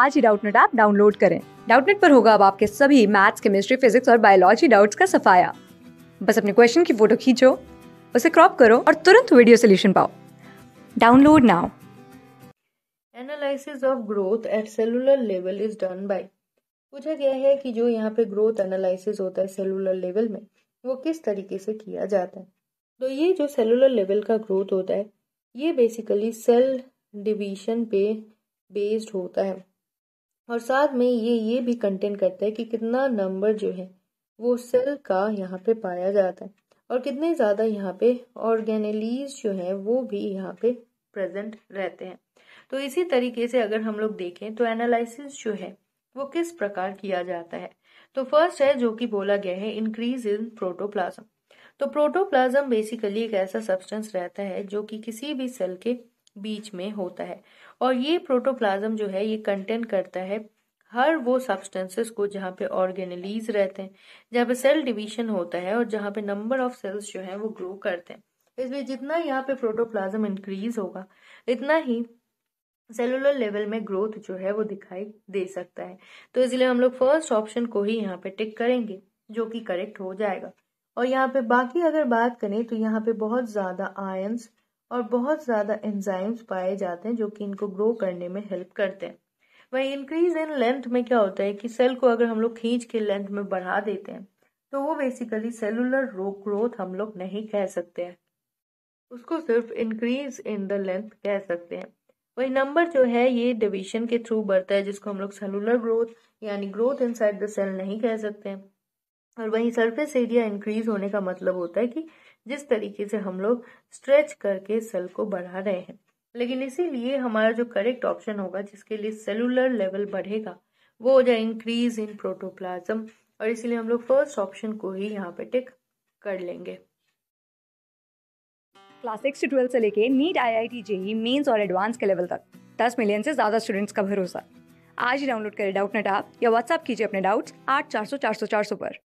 आज ही Doubtnut app download करें डाउटनेट पर होगा अब आपके सभी मैथ्स केमिस्ट्री फिजिक्स और बायोलॉजी डाउट्स का सफाया बस अपने क्वेश्चन की फोटो खींचो उसे क्रॉप करो और तुरंत वीडियो सोल्यूशन पाओ download now analysis of growth at cellular level is done by पूछा गया है कि जो यहाँ पे ग्रोथ एनालिसिस होता है सेलुलर लेवल में वो किस तरीके से किया जाता है तो ये जो सेलुलर लेवल का ग्रोथ होता है ये बेसिकली सेल डिवीजन पे बेस्ड होता है और साथ में ये ये भी कंटेन करता है कि कितना नंबर जो है वो सेल का यहाँ पे पाया जाता है और कितने ज़्यादा यहाँ पे ऑर्गेनलीज जो है वो भी यहाँ पे प्रेजेंट रहते हैं तो इसी तरीके से अगर हम लोग देखें तो एनालिसिस जो है वो किस प्रकार किया जाता है तो फर्स्ट है जो कि बोला गया है इंक्रीज इन प्रोटोप्लाज्म तो प्रोटोप्लाज्म बेसिकली एक ऐसा सब्सटेंस रहता है जो कि किसी भी सेल के बीच में होता है और ये प्रोटोप्लाज्म जो है ये कंटेन करता है हर वो सब्सटेंसेस को जहाँ पे ऑर्गेनलीज रहते हैं जहाँ पे सेल डिवीजन होता है और जहाँ पे नंबर ऑफ सेल्स जो है वो ग्रो करते हैं इसलिए जितना यहाँ पे प्रोटोप्लाज्म इंक्रीज होगा इतना ही सेलुलर लेवल में ग्रोथ जो है वो दिखाई दे सकता है तो इसलिए हम लोग फर्स्ट ऑप्शन को ही यहाँ पे टिक करेंगे जो कि करेक्ट हो जाएगा और यहाँ पे बाकी अगर बात करें तो यहाँ पे बहुत ज्यादा आयंस और बहुत ज़्यादा एंजाइम्स पाए जाते हैं जो कि इनको ग्रो करने में हेल्प करते हैं वही इंक्रीज इन लेंथ में क्या होता है कि सेल को अगर हम लोग खींच के लेंथ में बढ़ा देते हैं तो वो बेसिकली सेलुलर रोग ग्रोथ हम लोग नहीं कह सकते हैं उसको सिर्फ इंक्रीज इन द लेंथ कह सकते हैं वही नंबर जो है ये डिवीजन के थ्रू बढ़ता है जिसको हम लोग सेलुलर ग्रोथ यानी ग्रोथ इनसाइड द सेल नहीं कह सकते हैं और वहीं सरफेस एरिया इंक्रीज होने का मतलब होता है कि जिस तरीके से हम लोग स्ट्रेच करके सेल को बढ़ा रहे हैं लेकिन इसीलिए हमारा जो करेक्ट ऑप्शन होगा जिसके लिए सेलुलर लेवल बढ़ेगा वो हो जाए इंक्रीज इन प्रोटोप्लाज्म और इसीलिए हम लोग फर्स्ट ऑप्शन को ही यहाँ पे टिक कर लेंगे क्लास सिक्स ट्वेल्व से लेके NEET I I T JEE mains और एडवांस के लेवल तक दस मिलियन से ज़्यादा स्टूडेंट्स का भरोसा आज ही डाउनलोड करें डाउट नेट आप या व्हाट्सअप कीजिए अपने डाउट्स आठ चार सौ चार सौ चार सौ पर